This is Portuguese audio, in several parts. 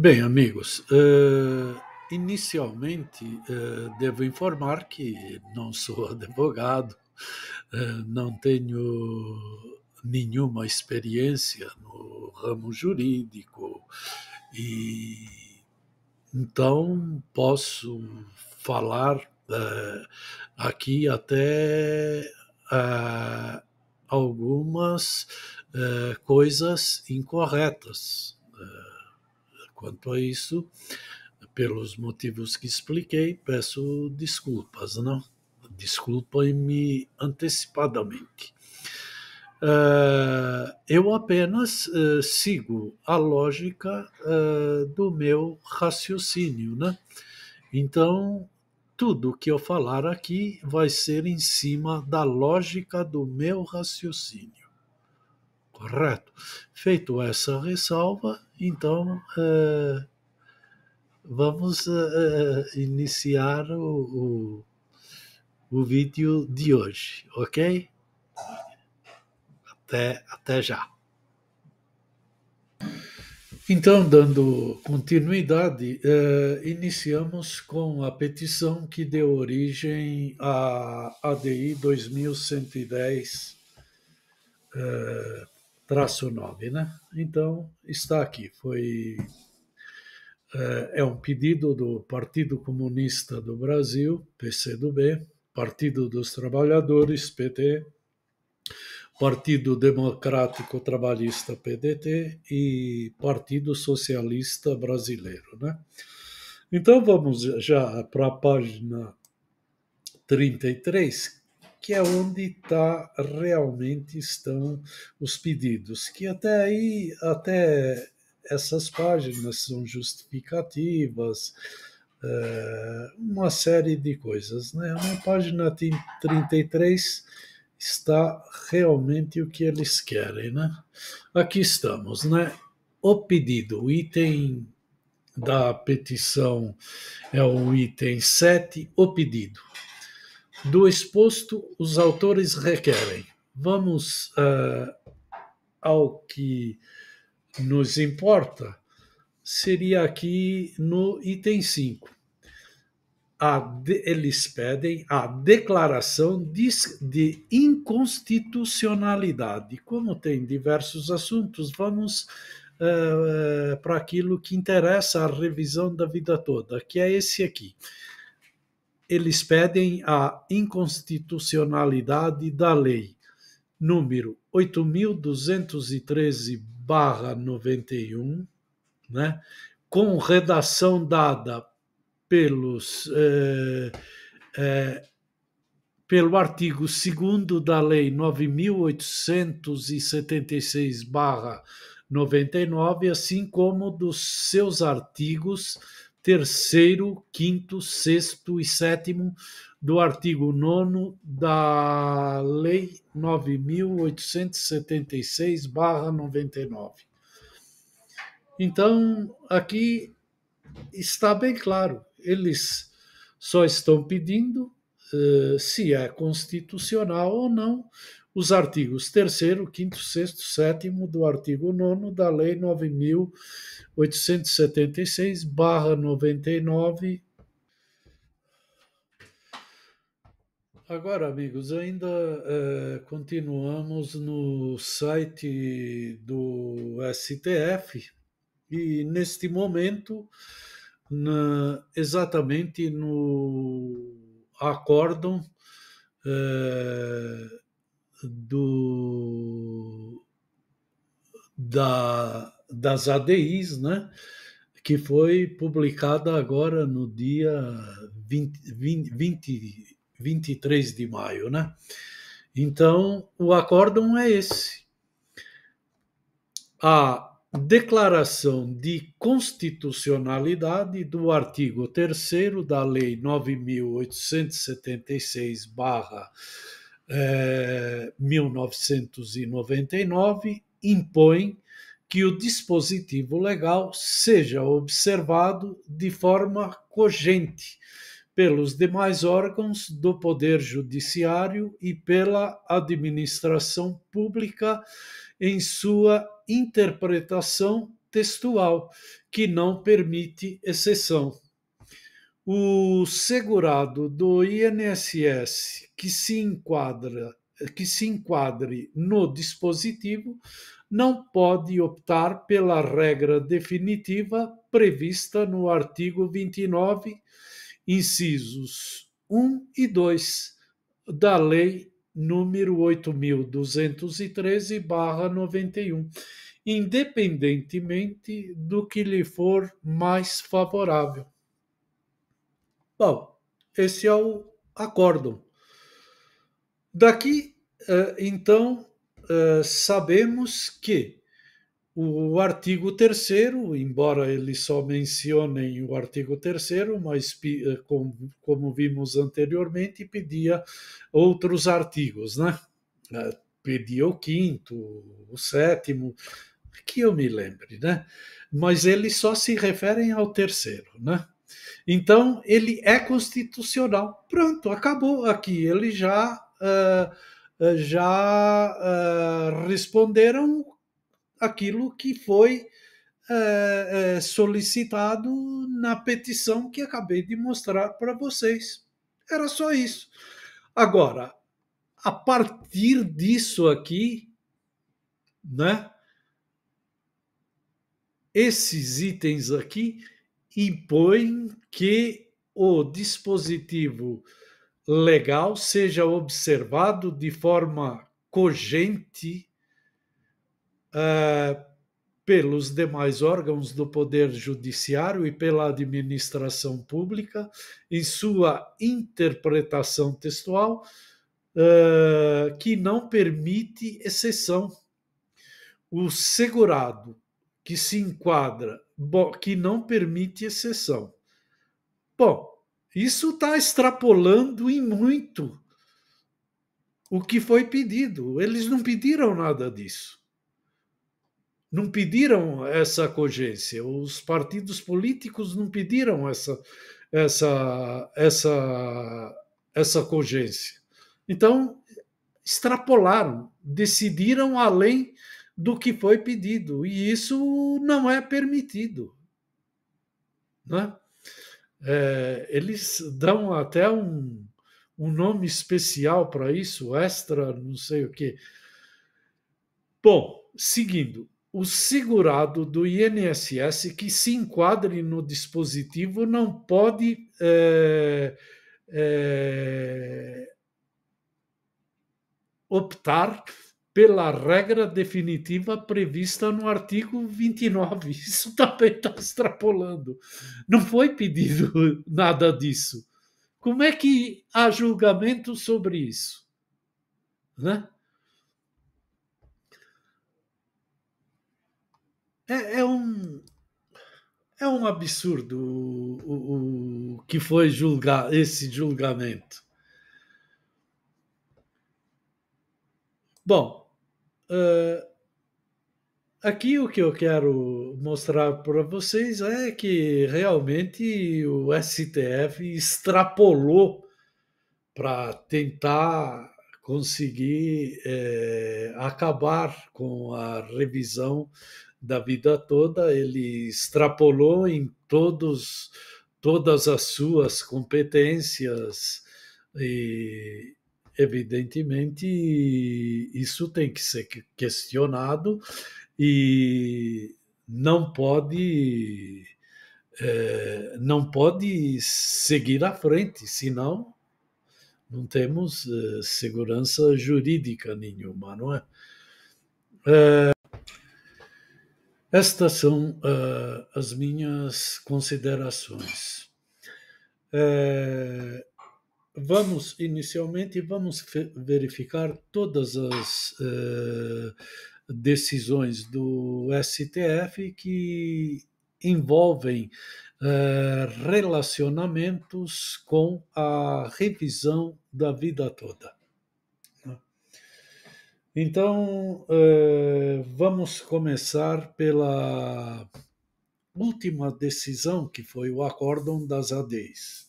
Bem, amigos, uh, inicialmente uh, devo informar que não sou advogado, uh, não tenho nenhuma experiência no ramo jurídico e então posso falar aqui até algumas coisas incorretas Quanto a isso, pelos motivos que expliquei, peço desculpas, não? Desculpem-me antecipadamente. Uh, eu apenas uh, sigo a lógica uh, do meu raciocínio, né? Então, tudo que eu falar aqui vai ser em cima da lógica do meu raciocínio. Correto? Feito essa ressalva, então, eh, vamos eh, iniciar o, o, o vídeo de hoje, ok? Até, até já. Então, dando continuidade, eh, iniciamos com a petição que deu origem à ADI 2110, eh, traço 9, né? Então, está aqui, foi é, é um pedido do Partido Comunista do Brasil, PCdoB, Partido dos Trabalhadores, PT, Partido Democrático Trabalhista, PDT e Partido Socialista Brasileiro, né? Então vamos já para a página 33, que é onde está realmente estão os pedidos, que até aí, até essas páginas são justificativas, eh, uma série de coisas. Né? Uma página 33 está realmente o que eles querem. Né? Aqui estamos, né? O pedido, o item da petição é o item 7, o pedido. Do exposto, os autores requerem. Vamos uh, ao que nos importa, seria aqui no item 5. De, eles pedem a declaração de, de, inconstitucionalidade. Como tem diversos assuntos, vamos uh, para aquilo que interessa a revisão da vida toda, que é esse aqui eles pedem a inconstitucionalidade da lei número 8213/91, né, com redação dada pelos eh, eh, pelo artigo 2 da lei 9876/99, assim como dos seus artigos terceiro, quinto, sexto e sétimo do artigo 9 da Lei 9.876-99. Então, aqui está bem claro, eles só estão pedindo uh, se é constitucional ou não os artigos 3, 5, 6, 7 do artigo 9 da Lei 9.876-99. Agora, amigos, ainda eh, continuamos no site do STF e neste momento, na, exatamente no acórdão. Eh, do, da, das ADIs, né? que foi publicada agora no dia 20, 20, 20, 23 de maio. Né? Então, o acórdão é esse. A declaração de constitucionalidade do artigo 3 da Lei 9.876, 1999 eh, impõe que o dispositivo legal seja observado de forma cogente pelos demais órgãos do Poder Judiciário e pela administração pública em sua interpretação textual, que não permite exceção o segurado do INSS que se enquadra que se enquadre no dispositivo não pode optar pela regra definitiva prevista no artigo 29, incisos 1 e 2 da Lei número 8.213/91, independentemente do que lhe for mais favorável. Bom, esse é o acórdão. Daqui, eh, então, eh, sabemos que o artigo 3, embora eles só mencionem o artigo 3, mas eh, como vimos anteriormente, pedia outros artigos, né? Pedia o quinto, o sétimo, que eu me lembre, né? Mas eles só se referem ao terceiro, né? Então, ele é constitucional. Pronto, acabou aqui. Ele já. Uh, já uh, responderam aquilo que foi uh, solicitado na petição que acabei de mostrar para vocês. Era só isso. Agora, a partir disso aqui, né? Esses itens aqui impõe que o dispositivo legal seja observado de forma cogente uh, pelos demais órgãos do Poder Judiciário e pela administração pública em sua interpretação textual, uh, que não permite exceção. O segurado que se enquadra que não permite exceção. Bom, isso está extrapolando em muito o que foi pedido. Eles não pediram nada disso. Não pediram essa cogência. Os partidos políticos não pediram essa, essa, essa, essa cogência. Então, extrapolaram, decidiram além do que foi pedido, e isso não é permitido. Né? É, eles dão até um, um nome especial para isso, extra, não sei o quê. Bom, seguindo, o segurado do INSS que se enquadre no dispositivo não pode é, é, optar pela regra definitiva prevista no artigo 29. Isso também está extrapolando. Não foi pedido nada disso. Como é que há julgamento sobre isso? Né? É, é, um, é um absurdo o, o, o que foi julgar esse julgamento. Bom, Uh, aqui o que eu quero mostrar para vocês é que realmente o STF extrapolou para tentar conseguir é, acabar com a revisão da vida toda, ele extrapolou em todos todas as suas competências e, evidentemente, isso tem que ser questionado e não pode é, não pode seguir à frente, senão não temos é, segurança jurídica nenhuma, não é? é estas são uh, as minhas considerações. É, vamos inicialmente vamos verificar todas as eh, decisões do STF que envolvem eh, relacionamentos com a revisão da vida toda. Né? Então, eh, vamos começar pela última decisão, que foi o acórdão das ADs.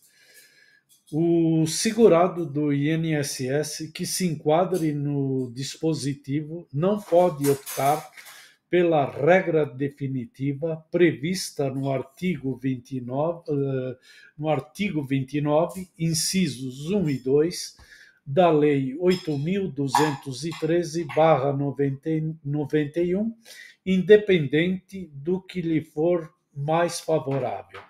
O segurado do INSS que se enquadre no dispositivo não pode optar pela regra definitiva prevista no artigo 29, eh, no artigo 29 incisos 1 e 2 da Lei 8.213-91, independente do que lhe for mais favorável.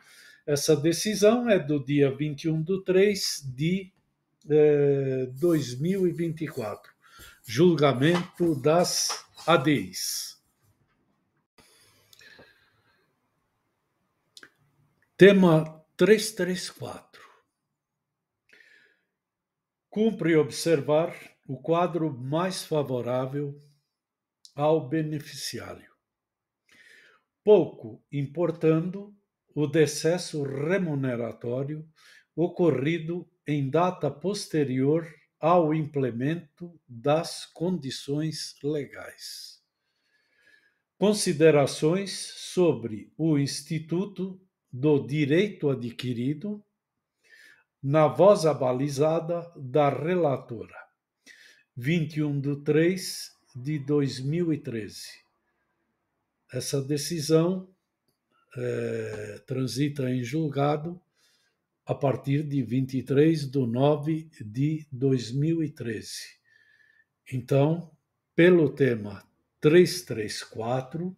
Essa decisão é do dia 21 de 3 de eh, 2024. Julgamento das ADIs. Tema 334. Cumpre observar o quadro mais favorável ao beneficiário, pouco importando o decesso remuneratório ocorrido em data posterior ao implemento das condições legais. Considerações sobre o Instituto do Direito Adquirido, na voz abalizada da relatora, 21 de 3 de 2013. Essa decisão é, transita em julgado a partir de 23 de nove de 2013. Então, pelo tema 334,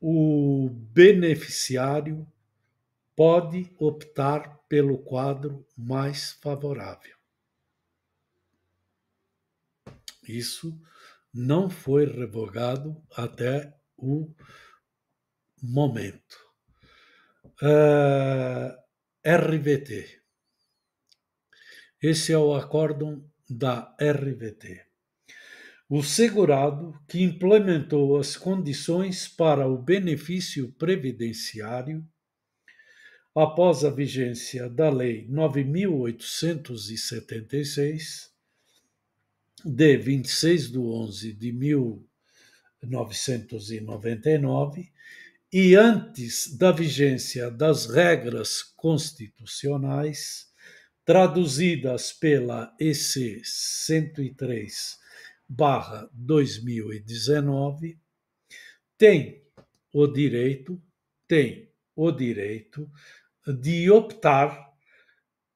o beneficiário pode optar pelo quadro mais favorável. Isso não foi revogado até o momento. Uh, ah, RVT. Esse é o acórdão da RVT. O segurado que implementou as condições para o benefício previdenciário após a vigência da Lei 9876, de 26 de 11 de 1999, e antes da vigência das regras constitucionais, traduzidas pela EC 103/2019, tem o direito, tem o direito de optar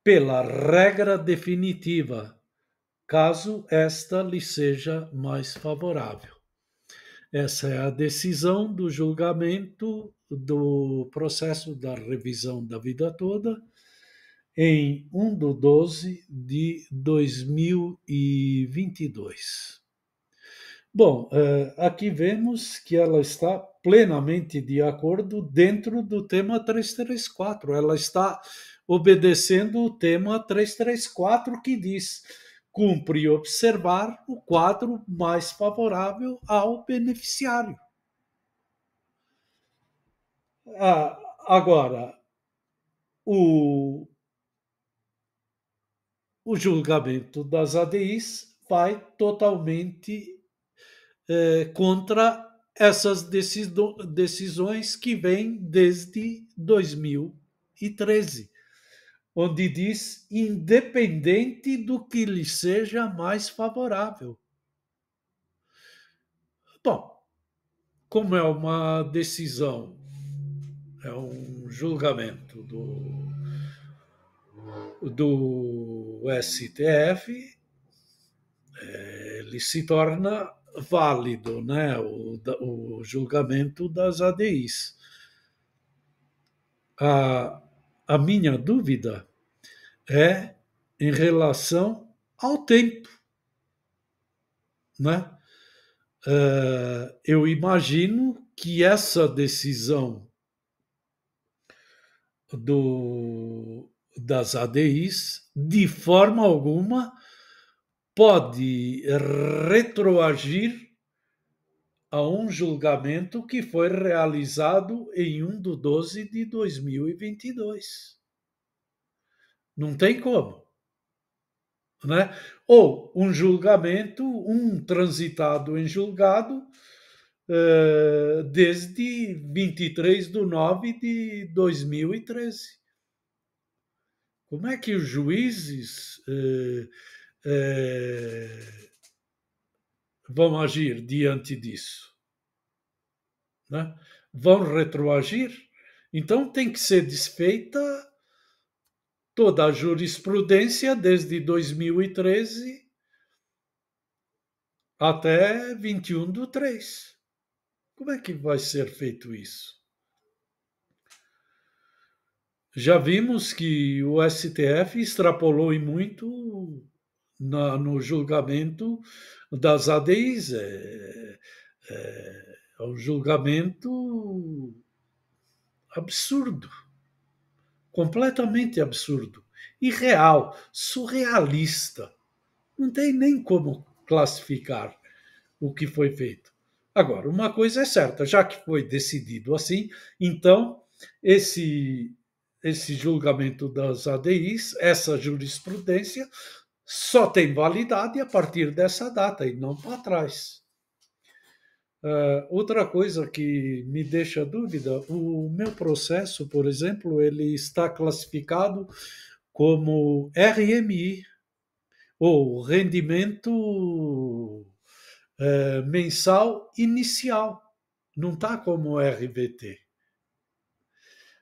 pela regra definitiva, caso esta lhe seja mais favorável. Essa é a decisão do julgamento do processo da revisão da vida toda em 1 de 12 de 2022. Bom, eh, aqui vemos que ela está plenamente de acordo dentro do tema 334. Ela está obedecendo o tema 334 que diz cumpre observar o quadro mais favorável ao beneficiário. Ah, agora, o, o julgamento das ADIs vai totalmente eh, contra essas decisões que vêm desde 2013 onde diz independente do que lhe seja mais favorável. Bom, como é uma decisão, é um julgamento do, do STF, eh, ele se torna válido, né? O, o julgamento das ADIs. Ah, a minha dúvida é em relação ao tempo. Né? Eh, eu imagino que essa decisão do, das ADIs, de forma alguma, pode retroagir a um julgamento que foi realizado em 1 de 12 de 2022. Não tem como. Né? Ou um julgamento, um transitado em julgado, eh, desde 23 de 9 de 2013. Como é que os juízes. Uh, uh, vão agir diante disso? Né? Vão retroagir? Então tem que ser desfeita toda a jurisprudência desde 2013 até 21 de 3. Como é que vai ser feito isso? Já vimos que o STF extrapolou e muito na, no julgamento das ADIs. É, é, é um julgamento absurdo, completamente absurdo, irreal, surrealista. Não tem nem como classificar o que foi feito. Agora, uma coisa é certa, já que foi decidido assim, então esse esse julgamento das ADIs, essa jurisprudência só tem validade a partir dessa data e não para trás. Uh, outra coisa que me deixa dúvida, o meu processo, por exemplo, ele está classificado como RMI, ou rendimento uh, mensal inicial, não está como RBT.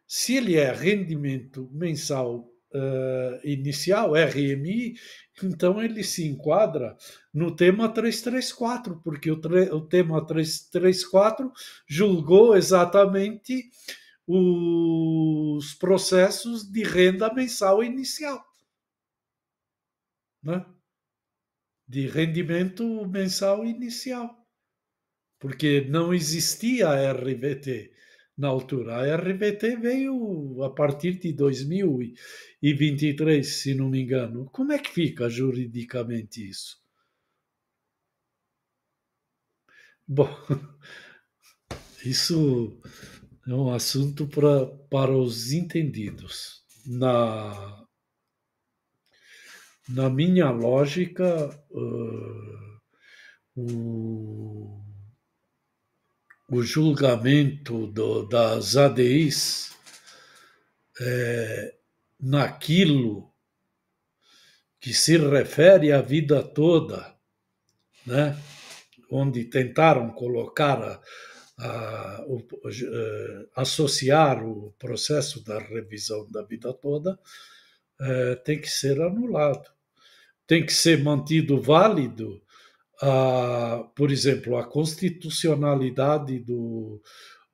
Se ele é rendimento mensal uh, inicial, RMI, então ele se enquadra no tema 334, porque o, o tema 334 julgou exatamente os processos de renda mensal inicial. Né? De rendimento mensal inicial. Porque não existia a RVT na altura. A RBT veio a partir de 2023, se não me engano. Como é que fica juridicamente isso? Bom, isso é um assunto pra, para os entendidos. Na, na minha lógica, uh, o o julgamento do, das ADIs é, naquilo que se refere à vida toda, né? onde tentaram colocar a, a, a, é, associar o processo da revisão da vida toda, é, tem que ser anulado, tem que ser mantido válido a, por exemplo, a constitucionalidade do,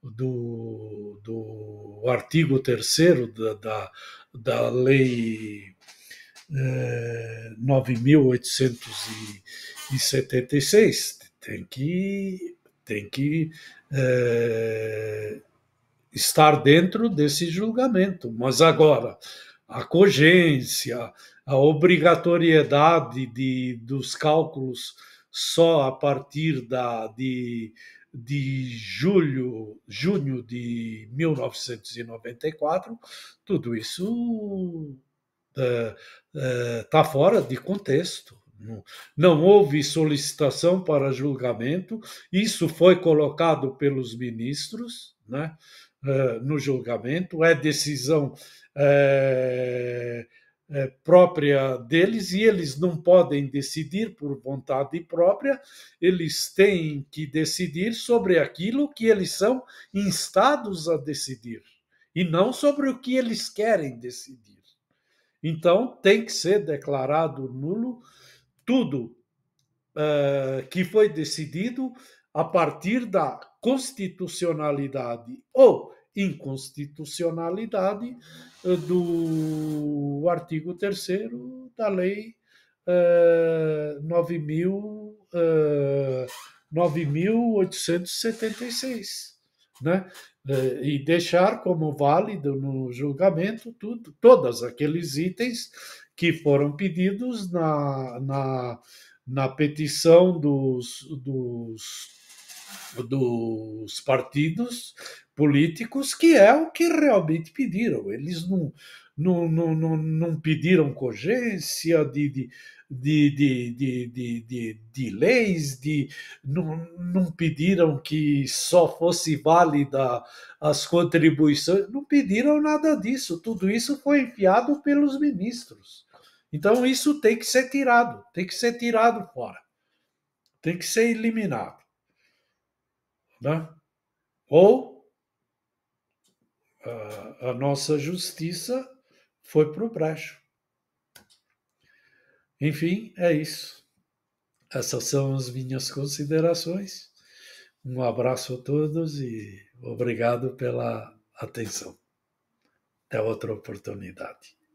do, do artigo 3 da, da, da lei é, eh, 9.876 tem que tem que é, estar dentro desse julgamento. Mas agora, a cogência, a obrigatoriedade de, dos cálculos só a partir da, de, de julho, junho de 1994, tudo isso está eh, eh, uh, uh, fora de contexto. Não, não houve solicitação para julgamento, isso foi colocado pelos ministros né, uh, no julgamento, é decisão eh, própria deles e eles não podem decidir por vontade própria, eles têm que decidir sobre aquilo que eles são instados a decidir e não sobre o que eles querem decidir. Então tem que ser declarado nulo tudo uh, que foi decidido a partir da constitucionalidade ou inconstitucionalidade eh, do artigo 3 da Lei uh, eh, 9.876, eh, né? Uh, e deixar como válido no julgamento tudo, todos aqueles itens que foram pedidos na, na, na petição dos, dos, dos partidos políticos, que é o que realmente pediram. Eles não, não, não, não, não pediram cogência de, de, de, de, de, de, de, de leis, de, não, não pediram que só fosse válida as contribuições, não pediram nada disso. Tudo isso foi enfiado pelos ministros. Então isso tem que ser tirado, tem que ser tirado fora, tem que ser eliminado. Né? Ou a, nossa justiça foi para o brejo. Enfim, é isso. Essas são as minhas considerações. Um abraço a todos e obrigado pela atenção. Até outra oportunidade.